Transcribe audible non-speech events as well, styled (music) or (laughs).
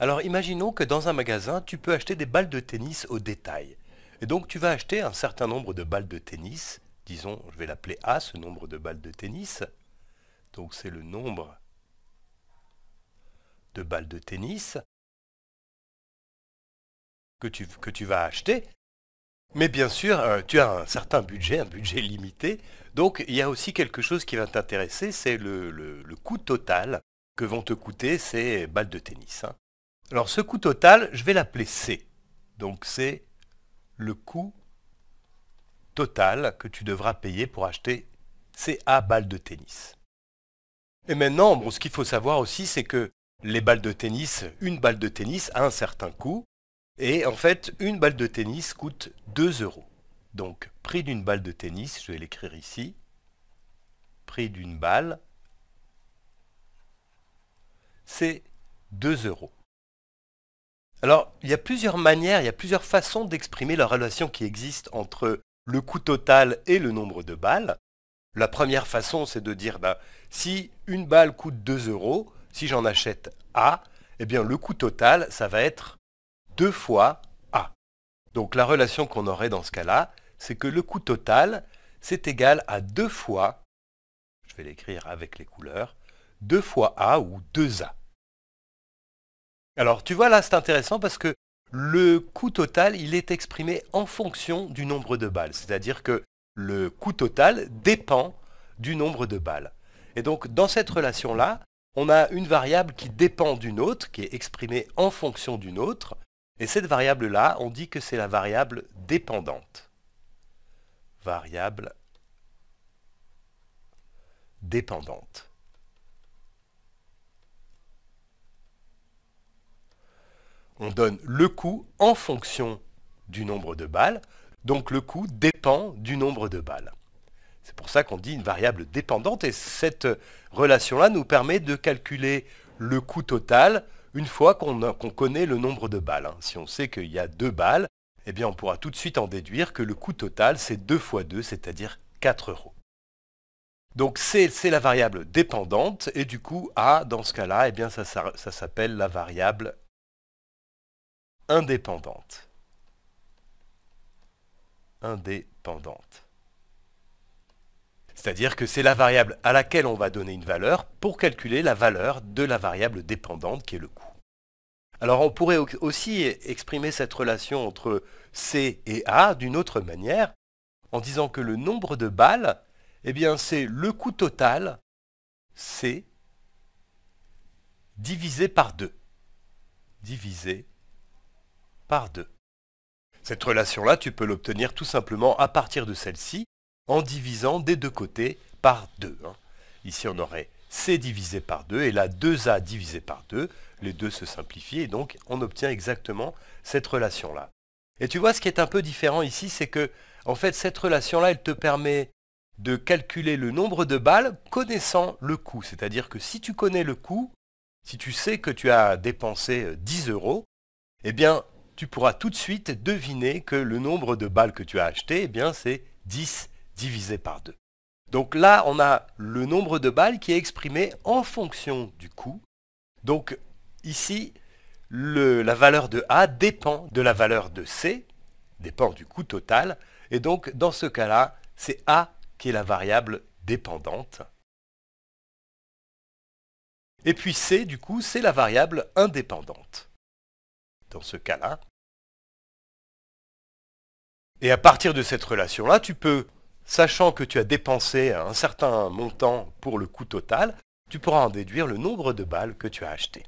Alors imaginons que dans un magasin, tu peux acheter des balles de tennis au détail. Et donc tu vas acheter un certain nombre de balles de tennis, disons, je vais l'appeler A, ce nombre de balles de tennis. Donc c'est le nombre de balles de tennis que tu, vas acheter. Mais bien sûr, euh, tu as un certain budget, un budget (laughs) limité. Donc il y a aussi quelque chose qui va t'intéresser, c'est le, coût total que vont te coûter ces balles de tennis. Hein. Alors ce coût total, je vais l'appeler C. Donc c'est le coût total que tu devras payer pour acheter ces A balles de tennis. Et maintenant, ce qu'il faut savoir aussi, c'est que les balles de tennis, une balle de tennis a un certain coût. Et en fait, une balle de tennis coûte 2 euros. Donc, prix d'une balle de tennis, je vais l'écrire ici. Prix d'une balle, c'est 2 euros. Alors, il y a plusieurs manières, il y a plusieurs façons d'exprimer la relation qui existe entre le coût total et le nombre de balles. La première façon, c'est de dire, ben, si une balle coûte 2 euros, si j'en achète A, eh bien le coût total, ça va être 2 fois A. Donc la relation qu'on aurait dans ce cas-là, c'est que le coût total, c'est égal à 2 fois, je vais l'écrire avec les couleurs, 2 fois A ou 2A. Alors tu vois là c'est intéressant parce que le coût total il est exprimé en fonction du nombre de balles. C'est-à-dire que le coût total dépend du nombre de balles. Et donc dans cette relation là, on a une variable qui dépend d'une autre, qui est exprimée en fonction d'une autre, et cette variable là, on dit que c'est la variable dépendante. Variable dépendante. on donne le coût en fonction du nombre de balles, donc le coût dépend du nombre de balles. C'est pour ça qu'on dit une variable dépendante et cette relation-là nous permet de calculer le coût total une fois qu'on connaît le nombre de balles. Hein. Si on sait qu'il y a deux balles, eh bien on pourra tout de suite en déduire que le coût total c'est 2 fois 2, c'est-à-dire 4 euros. Donc c'est la variable dépendante et du coup A, dans ce cas-là, eh bien ça s'appelle la variable indépendante. Indépendante. C'est-à-dire que c'est la variable à laquelle on va donner une valeur pour calculer la valeur de la variable dépendante qui est le coût. Alors on pourrait aussi exprimer cette relation entre C et A d'une autre manière, en disant que le nombre de balles, eh bien c'est le coût total C divisé par 2. Divisé par 2. Cette relation-là, tu peux l'obtenir tout simplement à partir de celle-ci, en divisant des deux côtés par 2. Hein. Ici, on aurait C divisé par 2 et là 2A divisé par 2. Les deux se simplifient et donc on obtient exactement cette relation-là. Et tu vois, ce qui est un peu différent ici, c'est que, en fait, cette relation-là, elle te permet de calculer le nombre de balles connaissant le coût. C'est-à-dire que si tu connais le coût, si tu sais que tu as dépensé 10 euh, euros, eh bien, tu pourras tout de suite deviner que le nombre de balles que tu as achetées, eh bien c'est 10 divisé par 2. Donc là, on a le nombre de balles qui est exprimé en fonction du coût. Donc ici, la valeur de A dépend de la valeur de C, dépend du coût total. Et donc, dans ce cas-là, c'est A qui est la variable dépendante. Et puis C, du coup, c'est la variable indépendante dans ce cas-là. Et à partir de cette relation-là, tu peux, sachant que tu as dépensé un certain montant pour le coût total, tu pourras en déduire le nombre de balles que tu as achetées.